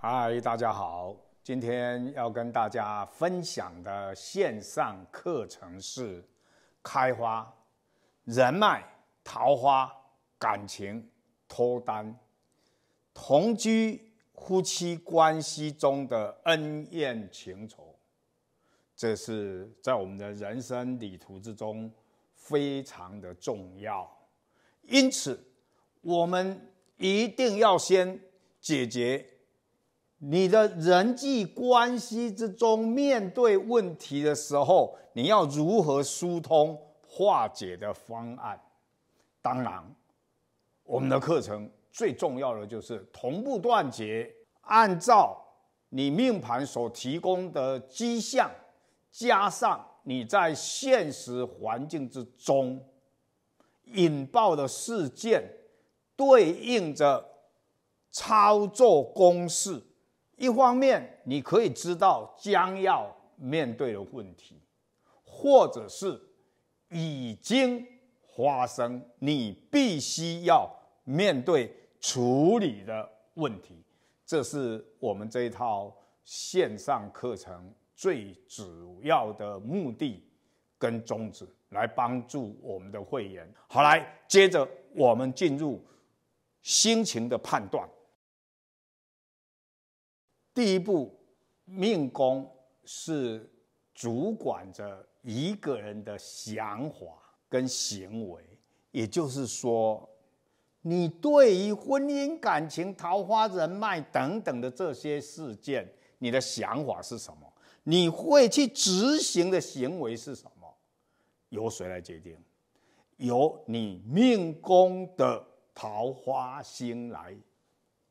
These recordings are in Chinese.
嗨，大家好，今天要跟大家分享的线上课程是：开花、人脉、桃花、感情、脱单、同居、夫妻关系中的恩怨情仇。这是在我们的人生旅途之中非常的重要，因此我们一定要先解决你的人际关系之中面对问题的时候，你要如何疏通化解的方案。当然，我们的课程最重要的就是同步断绝，按照你命盘所提供的迹象。加上你在现实环境之中引爆的事件，对应着操作公式，一方面你可以知道将要面对的问题，或者是已经发生你必须要面对处理的问题，这是我们这一套线上课程。最主要的目的跟宗旨来帮助我们的会员。好，来接着我们进入心情的判断。第一步，命宫是主管着一个人的想法跟行为，也就是说，你对于婚姻、感情、桃花、人脉等等的这些事件，你的想法是什么？你会去执行的行为是什么？由谁来决定？由你命宫的桃花星来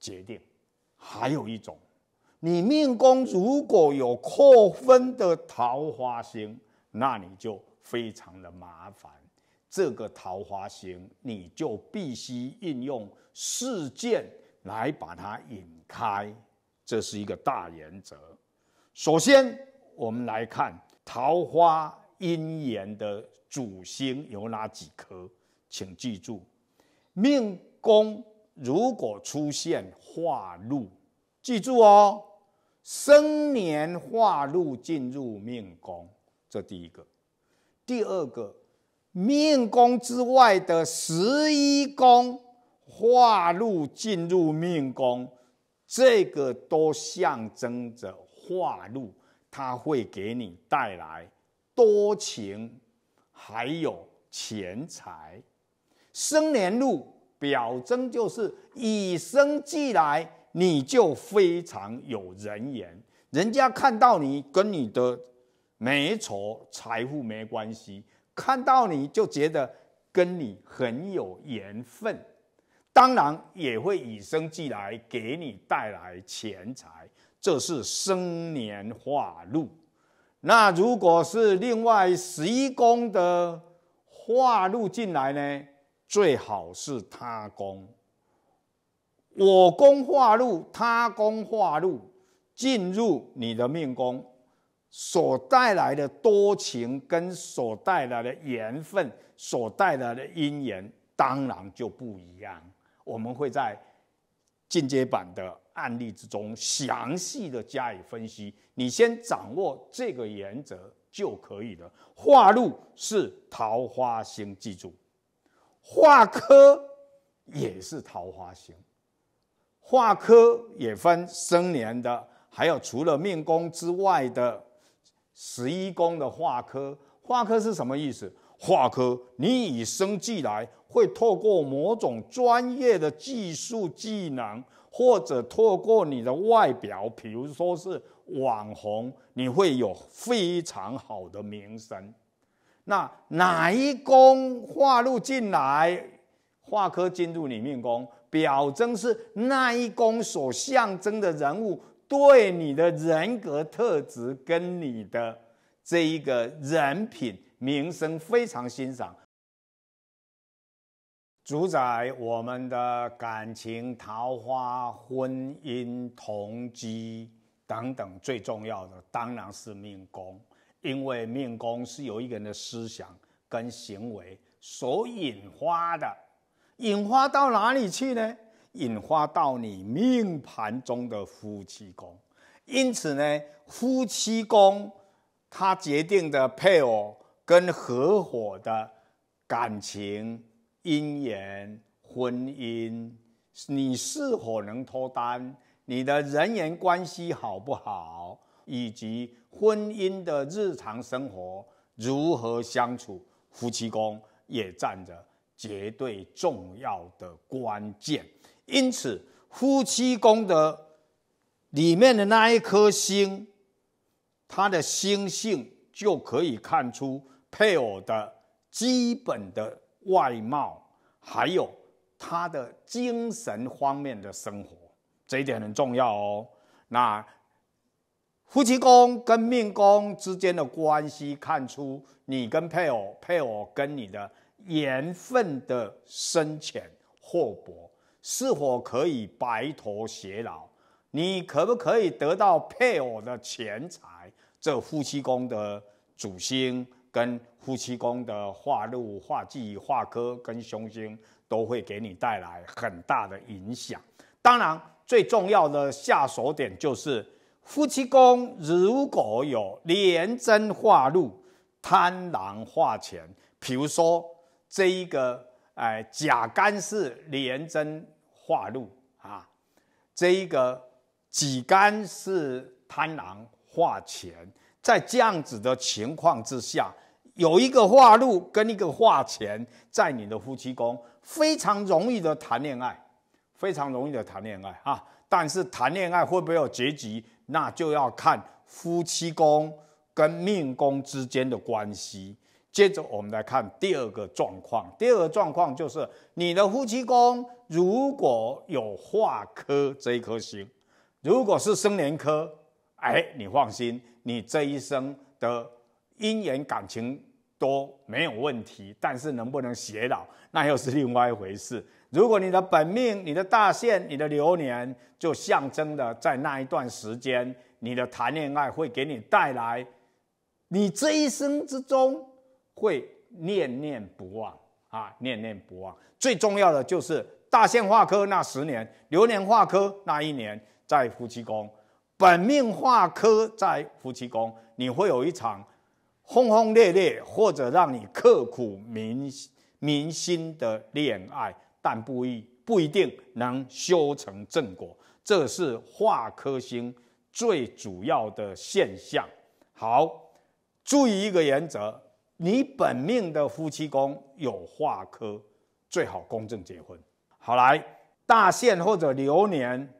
决定。还有一种，你命宫如果有扣分的桃花星，那你就非常的麻烦。这个桃花星，你就必须运用事件来把它引开。这是一个大原则。首先，我们来看桃花姻缘的主星有哪几颗？请记住，命宫如果出现化禄，记住哦，生年化禄进入命宫，这第一个；第二个，命宫之外的十一宫化禄进入命宫，这个都象征着。化禄，它会给你带来多情，还有钱财。生年禄表征就是以生俱来，你就非常有人缘，人家看到你跟你的没仇，财富没关系，看到你就觉得跟你很有缘分，当然也会以生俱来给你带来钱财。这是生年化禄。那如果是另外十一宫的化禄进来呢？最好是他宫，我宫化禄，他宫化禄进入你的命宫，所带来的多情跟所带来的缘分，所带来的姻缘，当然就不一样。我们会在进阶版的。案例之中详细的加以分析，你先掌握这个原则就可以了。化禄是桃花星，记住，化科也是桃花星。化科也分生年的，还有除了命宫之外的十一宫的化科。化科是什么意思？化科，你以生计来会透过某种专业的技术技能。或者透过你的外表，比如说是网红，你会有非常好的名声。那哪一宫化入进来，化科进入你命宫，表征是那一宫所象征的人物对你的人格特质跟你的这一个人品名声非常欣赏。主宰我们的感情、桃花、婚姻、同居等等，最重要的当然是命宫，因为命宫是由一个人的思想跟行为所引发的，引发到哪里去呢？引发到你命盘中的夫妻宫。因此呢，夫妻宫它决定的配偶跟合伙的感情。姻缘、婚姻，你是否能脱单？你的人缘关系好不好？以及婚姻的日常生活如何相处？夫妻宫也占着绝对重要的关键。因此，夫妻宫的里面的那一颗星，它的星性就可以看出配偶的基本的。外貌，还有他的精神方面的生活，这一点很重要哦。那夫妻宫跟命宫之间的关系，看出你跟配偶、配偶跟你的缘分的深浅厚薄，是否可以白头偕老？你可不可以得到配偶的钱财？这夫妻宫的主星。跟夫妻宫的化禄、化忌、化科跟凶星都会给你带来很大的影响。当然，最重要的下手点就是夫妻宫如果有廉贞化禄、贪狼化钱，比如说这一个哎甲干是廉贞化禄啊，这一个己干是贪狼化钱，在这样子的情况之下。有一个化禄跟一个化钱在你的夫妻宫，非常容易的谈恋爱，非常容易的谈恋爱啊！但是谈恋爱会不会有结局，那就要看夫妻宫跟命宫之间的关系。接着我们来看第二个状况，第二个状况就是你的夫妻宫如果有化科这一颗星，如果是生年科，哎，你放心，你这一生的姻缘感情。都没有问题，但是能不能偕老，那又是另外一回事。如果你的本命、你的大限、你的流年，就象征的在那一段时间，你的谈恋爱会给你带来，你这一生之中会念念不忘啊，念念不忘。最重要的就是大限化科那十年，流年化科那一年在夫妻宫，本命化科在夫妻宫，你会有一场。轰轰烈烈或者让你刻苦铭铭心的恋爱，但不一不一定能修成正果，这是化科星最主要的现象。好，注意一个原则：你本命的夫妻宫有化科，最好公正结婚。好来，大限或者流年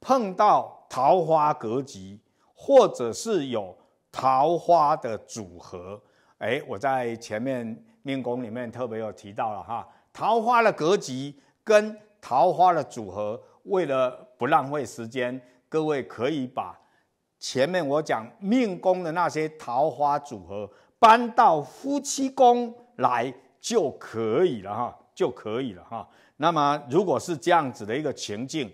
碰到桃花格局，或者是有。桃花的组合，哎，我在前面命宫里面特别有提到了哈，桃花的格局跟桃花的组合，为了不浪费时间，各位可以把前面我讲命宫的那些桃花组合搬到夫妻宫来就可以了哈，就可以了哈。那么如果是这样子的一个情境。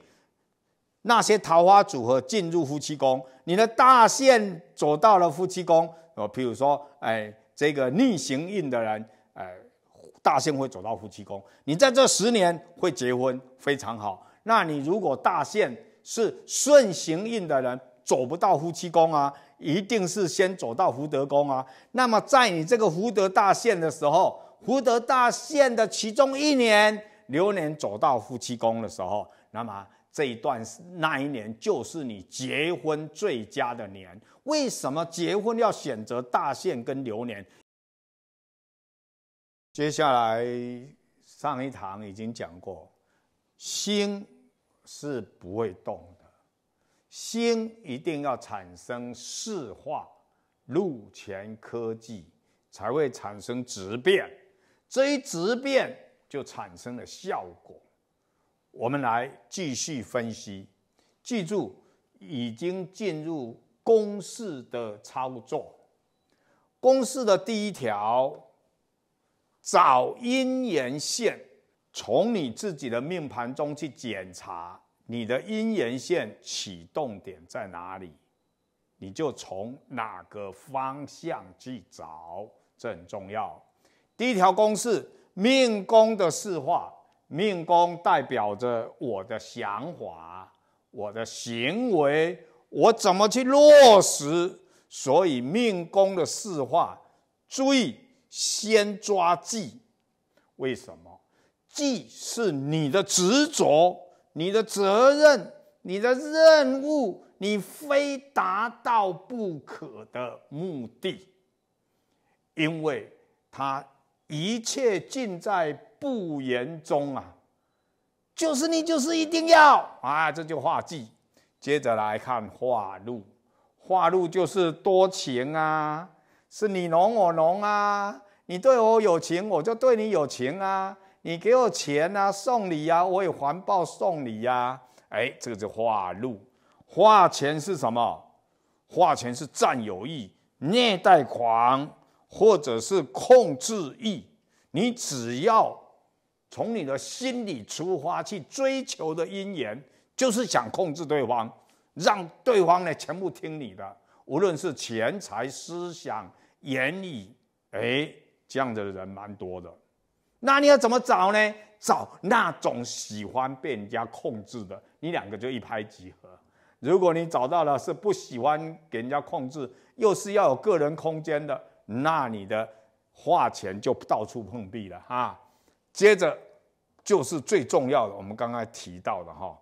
那些桃花组合进入夫妻宫，你的大限走到了夫妻宫。我譬如说，哎，这个逆行运的人，哎，大限会走到夫妻宫。你在这十年会结婚，非常好。那你如果大限是顺行运的人，走不到夫妻宫啊，一定是先走到福德宫啊。那么在你这个福德大限的时候，福德大限的其中一年流年走到夫妻宫的时候，那么。这一段那一年，就是你结婚最佳的年。为什么结婚要选择大限跟流年？接下来上一堂已经讲过，心是不会动的，心一定要产生四化，入前科技才会产生质变，这一质变就产生了效果。我们来继续分析，记住已经进入公式的操作。公式的第一条，找姻缘线，从你自己的命盘中去检查你的姻缘线启动点在哪里，你就从哪个方向去找，这很重要。第一条公式，命宫的四化。命宫代表着我的想法、我的行为、我怎么去落实。所以命宫的四化，注意先抓忌。为什么？忌是你的执着、你的责任、你的任务、你非达到不可的目的。因为他一切尽在。不言中啊，就是你就是一定要啊，这就化忌。接着来看化禄，化禄就是多情啊，是你浓我浓啊，你对我有情，我就对你有情啊，你给我钱啊，送礼啊，我也还报送礼呀。哎，这个就化禄。化钱是什么？化钱是占有欲、虐待狂或者是控制欲。你只要。从你的心理出发去追求的姻缘，就是想控制对方，让对方呢全部听你的，无论是钱财、思想、言语，哎，这样的人蛮多的。那你要怎么找呢？找那种喜欢被人家控制的，你两个就一拍即合。如果你找到了是不喜欢给人家控制，又是要有个人空间的，那你的话钱就到处碰壁了哈。接着就是最重要的，我们刚才提到的哈。